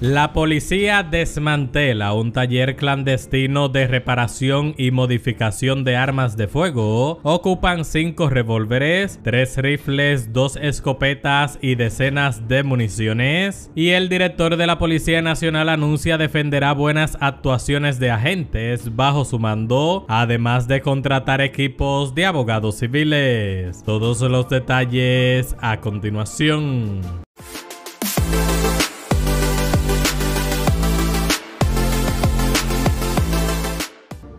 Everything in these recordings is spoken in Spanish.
La policía desmantela un taller clandestino de reparación y modificación de armas de fuego. Ocupan cinco revólveres, tres rifles, dos escopetas y decenas de municiones. Y el director de la Policía Nacional anuncia defenderá buenas actuaciones de agentes bajo su mando, además de contratar equipos de abogados civiles. Todos los detalles a continuación.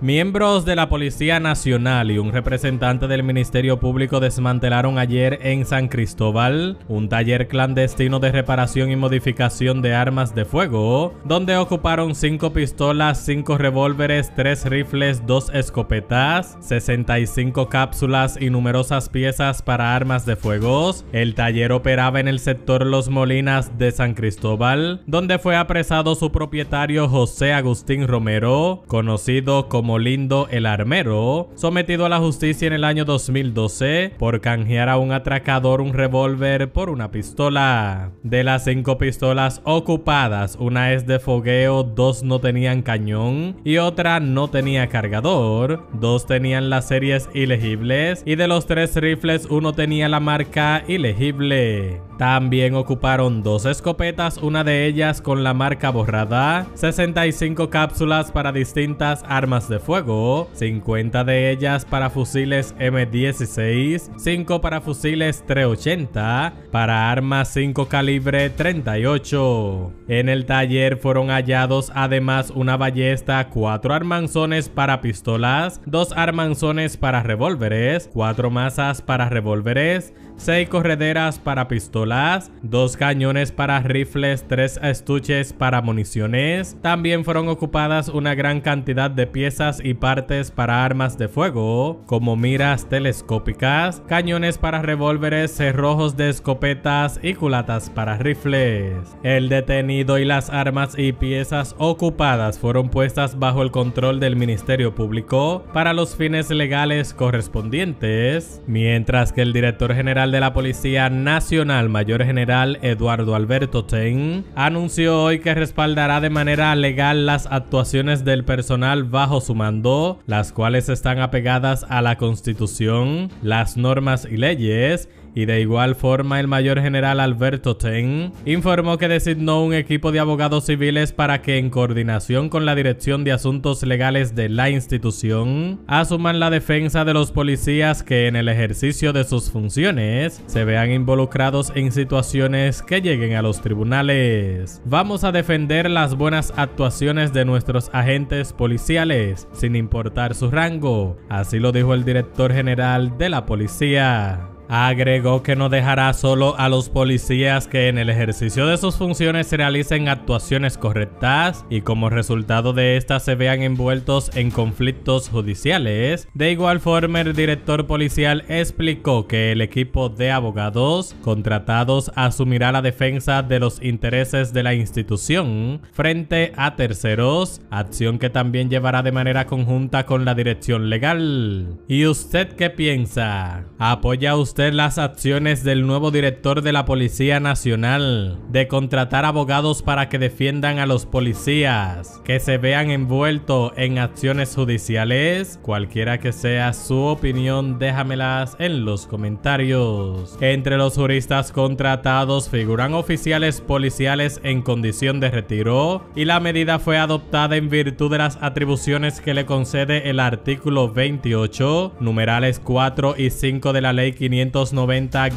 Miembros de la Policía Nacional y un representante del Ministerio Público desmantelaron ayer en San Cristóbal un taller clandestino de reparación y modificación de armas de fuego, donde ocuparon cinco pistolas, cinco revólveres, tres rifles, dos escopetas, 65 cápsulas y numerosas piezas para armas de fuego. El taller operaba en el sector Los Molinas de San Cristóbal, donde fue apresado su propietario José Agustín Romero, conocido como lindo el Armero, sometido a la justicia en el año 2012 por canjear a un atracador un revólver por una pistola. De las cinco pistolas ocupadas, una es de fogueo, dos no tenían cañón y otra no tenía cargador, dos tenían las series ilegibles y de los tres rifles uno tenía la marca ilegible. También ocuparon dos escopetas, una de ellas con la marca borrada, 65 cápsulas para distintas armas de fuego, 50 de ellas para fusiles M16, 5 para fusiles 380, para armas 5 calibre 38. En el taller fueron hallados además una ballesta, 4 armanzones para pistolas, 2 armanzones para revólveres, 4 masas para revólveres, 6 correderas para pistolas, 2 cañones para rifles, 3 estuches para municiones. También fueron ocupadas una gran cantidad de piezas y partes para armas de fuego, como miras telescópicas, cañones para revólveres, cerrojos de escopetas y culatas para rifles. El detenido y las armas y piezas ocupadas fueron puestas bajo el control del Ministerio Público para los fines legales correspondientes, mientras que el director general de la Policía Nacional, Mayor General Eduardo Alberto Ten, anunció hoy que respaldará de manera legal las actuaciones del personal bajo su mandó, las cuales están apegadas a la Constitución, las normas y leyes y de igual forma, el mayor general Alberto Ten informó que designó un equipo de abogados civiles para que, en coordinación con la Dirección de Asuntos Legales de la institución, asuman la defensa de los policías que, en el ejercicio de sus funciones, se vean involucrados en situaciones que lleguen a los tribunales. Vamos a defender las buenas actuaciones de nuestros agentes policiales, sin importar su rango, así lo dijo el director general de la policía. Agregó que no dejará solo a los policías que en el ejercicio de sus funciones realicen actuaciones correctas y como resultado de estas se vean envueltos en conflictos judiciales. De igual forma, el director policial explicó que el equipo de abogados contratados asumirá la defensa de los intereses de la institución frente a terceros, acción que también llevará de manera conjunta con la dirección legal. ¿Y usted qué piensa? ¿Apoya usted las acciones del nuevo director de la Policía Nacional de contratar abogados para que defiendan a los policías que se vean envueltos en acciones judiciales? Cualquiera que sea su opinión, déjamelas en los comentarios. Entre los juristas contratados figuran oficiales policiales en condición de retiro y la medida fue adoptada en virtud de las atribuciones que le concede el artículo 28, numerales 4 y 5 de la ley 500 290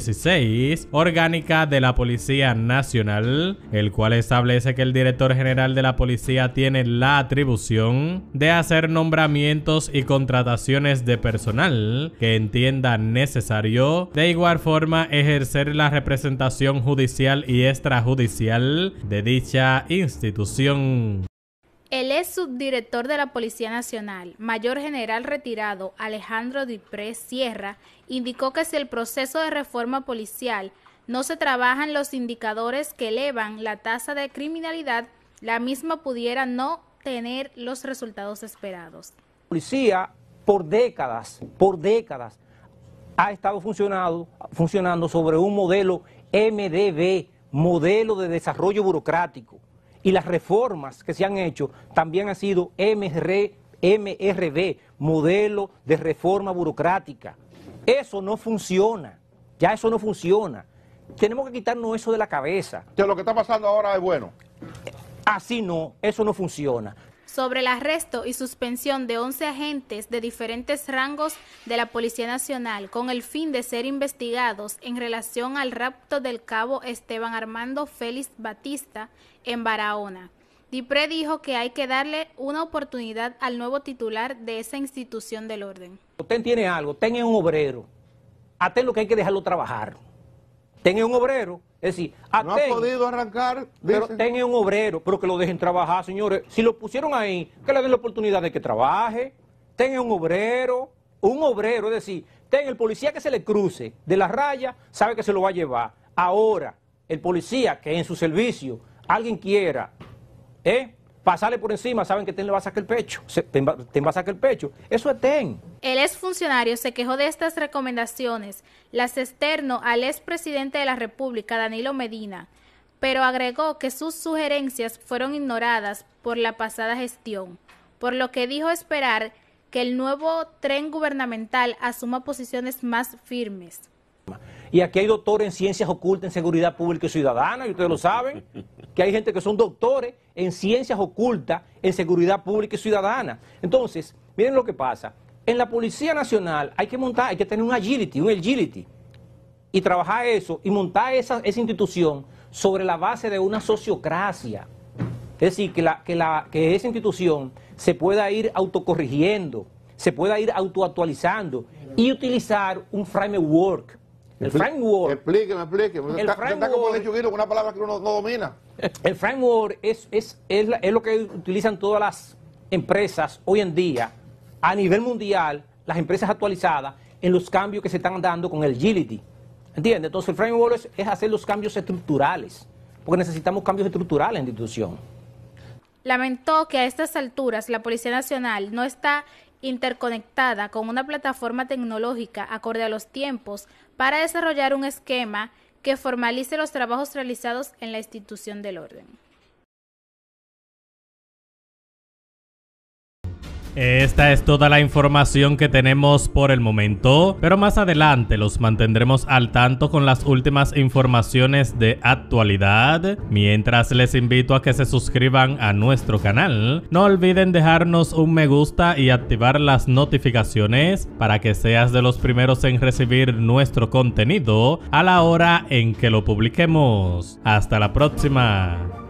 16 orgánica de la Policía Nacional, el cual establece que el director general de la policía tiene la atribución de hacer nombramientos y contrataciones de personal que entienda necesario, de igual forma ejercer la representación judicial y extrajudicial de dicha institución. El ex subdirector de la Policía Nacional, Mayor General retirado Alejandro Dupré Sierra, indicó que si el proceso de reforma policial no se trabajan los indicadores que elevan la tasa de criminalidad, la misma pudiera no tener los resultados esperados. La policía por décadas, por décadas, ha estado funcionando sobre un modelo MDB, modelo de desarrollo burocrático y las reformas que se han hecho también han sido MRB, modelo de reforma burocrática. Eso no funciona, ya eso no funciona. Tenemos que quitarnos eso de la cabeza. Que lo que está pasando ahora es bueno. Así no, eso no funciona sobre el arresto y suspensión de 11 agentes de diferentes rangos de la Policía Nacional con el fin de ser investigados en relación al rapto del cabo Esteban Armando Félix Batista en Barahona. Dipré dijo que hay que darle una oportunidad al nuevo titular de esa institución del orden. Usted tiene algo, tenga un obrero, hasta lo que hay que dejarlo trabajar. Tenga un obrero. Es decir, no ha podido arrancar. Pero tenga un obrero, pero que lo dejen trabajar, señores. Si lo pusieron ahí, que le den la oportunidad de que trabaje. Tenga un obrero, un obrero, es decir, tenga el policía que se le cruce de la raya, sabe que se lo va a llevar. Ahora, el policía que en su servicio alguien quiera, ¿eh? pasarle por encima, saben que Ten le va a sacar el pecho, ten va, a sacar el pecho. Eso es Ten. El funcionario se quejó de estas recomendaciones, las externo al expresidente de la República, Danilo Medina, pero agregó que sus sugerencias fueron ignoradas por la pasada gestión, por lo que dijo esperar que el nuevo tren gubernamental asuma posiciones más firmes. Y aquí hay doctores en ciencias ocultas, en seguridad pública y ciudadana, y ustedes lo saben, que hay gente que son doctores en ciencias ocultas, en seguridad pública y ciudadana. Entonces, miren lo que pasa. En la Policía Nacional hay que montar, hay que tener un agility, un agility, y trabajar eso, y montar esa, esa institución sobre la base de una sociocracia. Es decir, que, la, que, la, que esa institución se pueda ir autocorrigiendo, se pueda ir autoactualizando y utilizar un framework el framework. Explíqueme, explíqueme. El framework, una palabra que uno no domina. El framework es, lo que utilizan todas las empresas hoy en día, a nivel mundial, las empresas actualizadas, en los cambios que se están dando con el agility. ¿Entiendes? Entonces el framework es, es hacer los cambios estructurales, porque necesitamos cambios estructurales en la institución lamentó que a estas alturas la Policía Nacional no está interconectada con una plataforma tecnológica acorde a los tiempos para desarrollar un esquema que formalice los trabajos realizados en la institución del orden. Esta es toda la información que tenemos por el momento, pero más adelante los mantendremos al tanto con las últimas informaciones de actualidad. Mientras les invito a que se suscriban a nuestro canal, no olviden dejarnos un me gusta y activar las notificaciones para que seas de los primeros en recibir nuestro contenido a la hora en que lo publiquemos. Hasta la próxima.